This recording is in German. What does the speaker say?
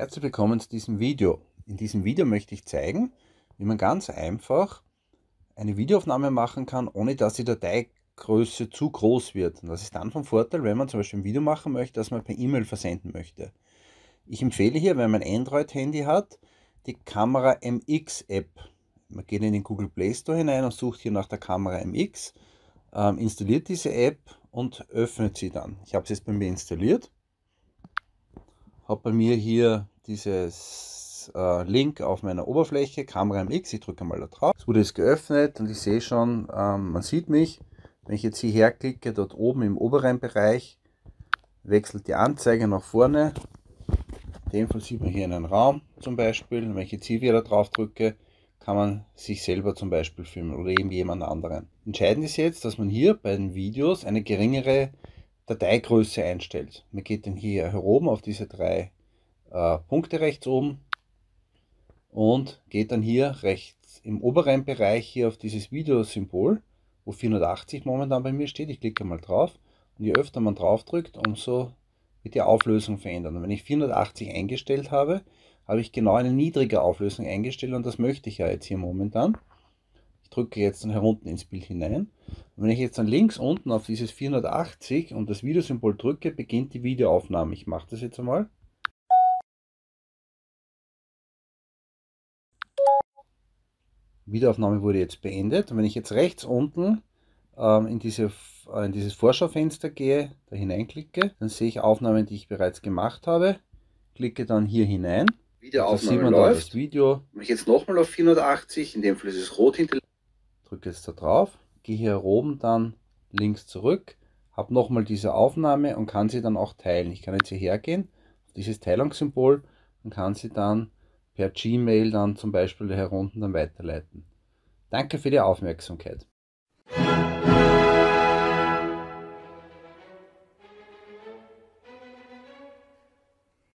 Herzlich willkommen zu diesem Video. In diesem Video möchte ich zeigen, wie man ganz einfach eine Videoaufnahme machen kann, ohne dass die Dateigröße zu groß wird. Und das ist dann von Vorteil, wenn man zum Beispiel ein Video machen möchte, das man per E-Mail versenden möchte. Ich empfehle hier, wenn man Android-Handy hat, die Kamera MX App. Man geht in den Google Play Store hinein und sucht hier nach der Kamera MX, ähm, installiert diese App und öffnet sie dann. Ich habe sie jetzt bei mir installiert habe bei mir hier dieses äh, Link auf meiner Oberfläche, Kamera MX, ich drücke mal da drauf. Es wurde es geöffnet und ich sehe schon, ähm, man sieht mich. Wenn ich jetzt hierher klicke, dort oben im oberen Bereich, wechselt die Anzeige nach vorne. In dem Fall sieht man hier einen Raum zum Beispiel. Wenn ich jetzt hier wieder drauf drücke, kann man sich selber zum Beispiel filmen oder eben jemand anderen. Entscheidend ist jetzt, dass man hier bei den Videos eine geringere Dateigröße einstellt. Man geht dann hier herum auf diese drei äh, Punkte rechts oben und geht dann hier rechts im oberen Bereich hier auf dieses Videosymbol, wo 480 momentan bei mir steht. Ich klicke mal drauf und je öfter man drauf drückt, umso wird die Auflösung verändern. Und wenn ich 480 eingestellt habe, habe ich genau eine niedrige Auflösung eingestellt und das möchte ich ja jetzt hier momentan. Ich drücke jetzt dann herunter ins Bild hinein. Und wenn ich jetzt dann links unten auf dieses 480 und das Videosymbol drücke, beginnt die Videoaufnahme. Ich mache das jetzt einmal. Wiederaufnahme wurde jetzt beendet. Und wenn ich jetzt rechts unten ähm, in, diese, äh, in dieses Vorschaufenster gehe, da hineinklicke, dann sehe ich Aufnahmen, die ich bereits gemacht habe. Klicke dann hier hinein. Wiederaufnahme also läuft. Da das Video. Wenn ich jetzt nochmal auf 480, in dem Fall ist es rot hinterlegt. Drücke jetzt da drauf, gehe hier oben dann links zurück, habe nochmal diese Aufnahme und kann sie dann auch teilen. Ich kann jetzt hierher gehen, dieses Teilungssymbol und kann sie dann per Gmail dann zum Beispiel herunten dann weiterleiten. Danke für die Aufmerksamkeit.